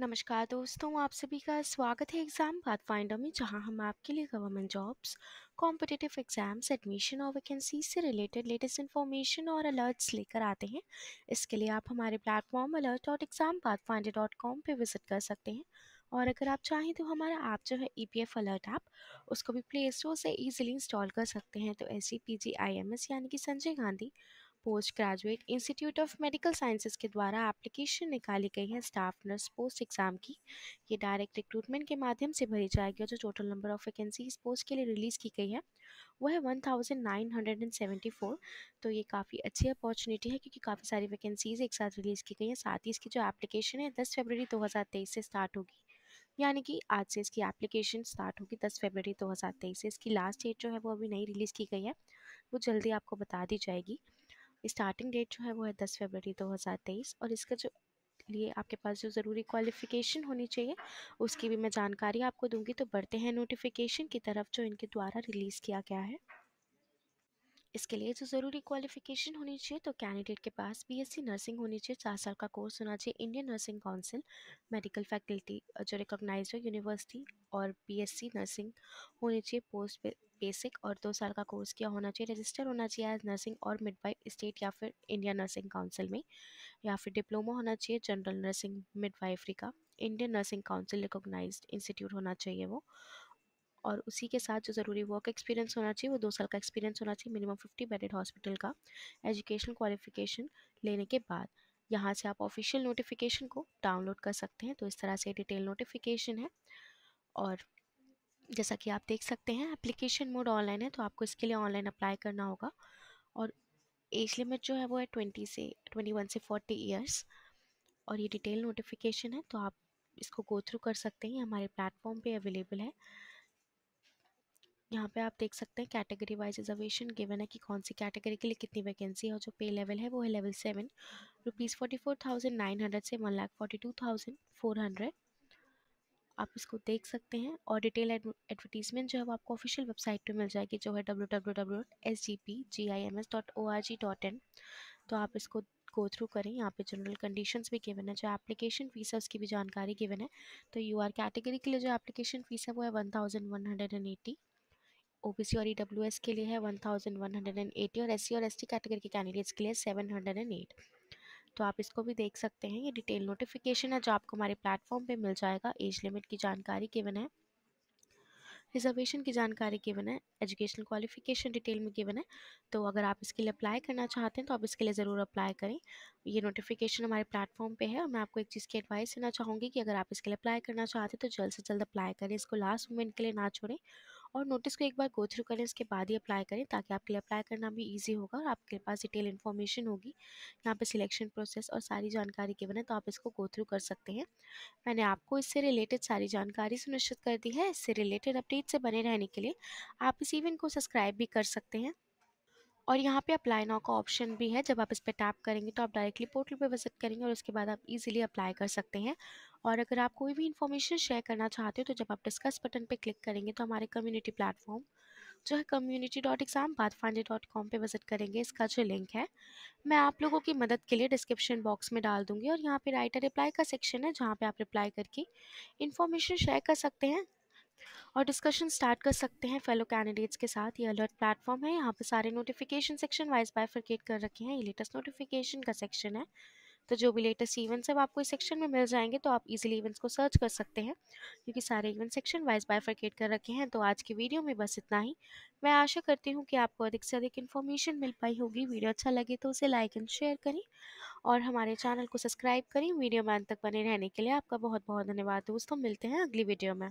नमस्कार दोस्तों आप सभी का स्वागत है एग्ज़ाम बात फाइंडर में जहां हम आपके लिए government jobs competitive exams admission और वैकेंसी से रिलेटेड लेटेस्ट इन्फॉर्मेशन और अलर्ट्स लेकर आते हैं इसके लिए आप हमारे प्लेटफॉर्म अलर्ट डॉट एग्ज़ाम बात फाइंडर डॉट कॉम पर विज़िट कर सकते हैं और अगर आप चाहें तो हमारा ऐप जो है E P F alert app उसको भी प्ले स्टोर से ईजिली इंस्टॉल कर सकते हैं तो ऐसी P G I M S यानी कि Sanjay Gandhi post graduate institute of medical sciences के द्वारा एप्लीकेशन निकाली गई है स्टाफ नर्स पोस्ट एग्ज़ाम की ये डायरेक्ट रिक्रूटमेंट के माध्यम से भरी जाएगी और जो टोटल नंबर ऑफ इस पोस्ट के लिए रिलीज़ की गई है वो है one thousand nine hundred and seventy four तो ये काफ़ी अच्छी अपॉर्चुनिटी है क्योंकि काफ़ी सारी वैकेंसीज एक साथ रिलीज़ की गई हैं साथ ही इसकी जो एप्लीकेशन है दस फरवरी दो हज़ार तेईस से स्टार्ट होगी यानी कि आज से इसकी एप्लीकेशन स्टार्ट होगी दस फरवरी दो हज़ार तेईस से इसकी लास्ट डेट जो है वो अभी नहीं रिलीज़ की गई है वो जल्दी आपको बता दी जाएगी स्टार्टिंग डेट जो है वो है दस फरवरी तेईस और इसका जो लिए आपके पास जो ज़रूरी क्वालिफ़िकेशन होनी चाहिए उसकी भी मैं जानकारी आपको दूंगी तो बढ़ते हैं नोटिफिकेशन की तरफ जो इनके द्वारा रिलीज़ किया गया है इसके लिए जो ज़रूरी क्वालिफिकेशन होनी चाहिए तो कैंडिडेट के पास बीएससी नर्सिंग होनी चाहिए चार साल का कोर्स होना चाहिए Indian nursing council medical faculty जो रिकॉग्नाइज हो यूनिवर्सिटी और बीएससी नर्सिंग होनी चाहिए पोस्ट बेसिक और दो साल का कोर्स किया होना चाहिए रजिस्टर होना चाहिए एज नर्सिंग और मिडवाइफ स्टेट या फिर इंडियन नर्सिंग काउंसिल में या फिर डिप्लोमा होना चाहिए जनरल नर्सिंग मिडवाइफरी का Indian nursing council recognise institute होना चाहिए वो और उसी के साथ जो ज़रूरी वर्क एक्सपीरियंस होना चाहिए वो दो साल का एक्सपीरियंस होना चाहिए मिनिमम फिफ्टी बेडेड हॉस्पिटल का एजुकेशन क्वालिफिकेशन लेने के बाद यहाँ से आप ऑफिशियल नोटिफिकेशन को डाउनलोड कर सकते हैं तो इस तरह से डिटेल नोटिफिकेशन है और जैसा कि आप देख सकते हैं एप्लीकेशन मोड ऑनलाइन है तो आपको इसके लिए ऑनलाइन अप्लाई करना होगा और एज लिमिट जो है वो है ट्वेंटी से ट्वेंटी वन से फोर्टी ईयर्स और ये डिटेल नोटिफिकेशन है तो आप इसको गो थ्रू कर सकते हैं हमारे प्लेटफॉर्म पे अवेलेबल है यहाँ पे आप देख सकते हैं कैटेगरी वाइज रिजर्वेशन गिवन है कि कौन सी कैटेगरी के लिए कितनी वैकेंसी है जो पे लेवल है वो है level seven rupees forty four thousand nine hundred से one lakh forty two thousand four hundred आप इसको देख सकते हैं और डिटेल एडवर्टीजमेंट जो है वो आपको ऑफिशियल वेबसाइट पे मिल जाएगी जो है W W W dot S G P G I M S dot O R G dot in तो आप इसको गो थ्रू करें यहाँ पे जनरल कंडीशंस भी गिवन है जो एप्लीकेशन फ़ीस है उसकी भी जानकारी गिवन है तो यू आर कैटेगरी के लिए जो एप्लीकेशन फ़ीस है वो है one thousand one hundred and eighty OBC और ईडब्ल्यूएस e के लिए है 1180 और एससी और एसटी कैटेगरी के कैंडिडेट्स के लिए 708 तो आप इसको भी देख सकते हैं ये डिटेल नोटिफिकेशन है जो आपको हमारे प्लेटफॉर्म पे मिल जाएगा एज लिमिट की जानकारी केवन है रिजर्वेशन की जानकारी केवन है एजुकेशनल क्वालिफिकेशन डिटेल में केवन है तो अगर आप इसके लिए अप्लाई करना चाहते हैं तो आप इसके लिए ज़रूर अप्लाई करें ये नोटिफिकेशन हमारे प्लेटफॉर्म पे है और मैं आपको एक चीज़ की एडवाइस देना चाहूँगी कि अगर आप इसके लिए अप्लाई करना चाहते हैं तो जल्द से जल्द अप्लाई करें इसको लास्ट मोमेंट के लिए ना छोड़ें और नोटिस को एक बार गो थ्रू करें इसके बाद ही अप्लाई करें ताकि आपके लिए अप्लाई करना भी ईजी होगा और आपके पास डिटेल इन्फॉर्मेशन होगी यहाँ पर सिलेक्शन प्रोसेस और सारी जानकारी के बने तो आप इसको गो थ्रू कर सकते हैं मैंने आपको इससे रिलेटेड सारी जानकारी सुनिश्चित कर दी है इससे रिलेटेड अपडेट से बने रहने के लिए आप इस इवेंट को सब्सक्राइब भी कर सकते हैं और यहाँ पे अप्लाई नाउ का ऑप्शन भी है जब आप इस पर टैप करेंगे तो आप डायरेक्टली पोर्टल पे विजिट करेंगे और उसके बाद आप इजीली अप्लाई कर सकते हैं और अगर आप कोई भी इन्फॉर्मेशन शेयर करना चाहते हो तो जब आप डिस्कस बटन पे क्लिक करेंगे तो हमारे कम्युनिटी प्लेटफॉर्म जो है कम्युनिटी डॉट एग्ज़ाम बात फांडे डॉट कॉम पर विजिट करेंगे इसका जो लिंक है मैं आप लोगों की मदद के लिए डिस्क्रिप्शन बॉक्स में डाल दूँगी और यहाँ पर राइटर रिप्लाई का सेक्शन है जहाँ पर आप रिप्लाई करके इन्फॉर्मेशन शेयर कर सकते हैं और डिस्कशन स्टार्ट कर सकते हैं फेलो कैंडिडेट्स के साथ ये अलर्ट प्लेटफॉर्म है यहाँ पर सारे नोटिफिकेशन सेक्शन वाइज क्रिएट कर रखे हैं ये लेटेस्ट नोटिफिकेशन का सेक्शन है तो जो भी लेटेस्ट इवेंट्स है आपको इस सेक्शन में मिल जाएंगे तो आप इजीली इवेंट्स को सर्च कर सकते हैं क्योंकि सारे इवेंट सेक्शन वाइज क्रिएट कर रखे हैं तो आज की वीडियो में बस इतना ही मैं आशा करती हूँ कि आपको अधिक से अधिक इन्फॉर्मेशन मिल पाई होगी वीडियो अच्छा लगे तो उसे लाइक एंड शेयर करें और हमारे चैनल को सब्सक्राइब करें वीडियो में अंत तक बने रहने के लिए आपका बहुत बहुत धन्यवाद दोस्तों मिलते हैं अगली वीडियो में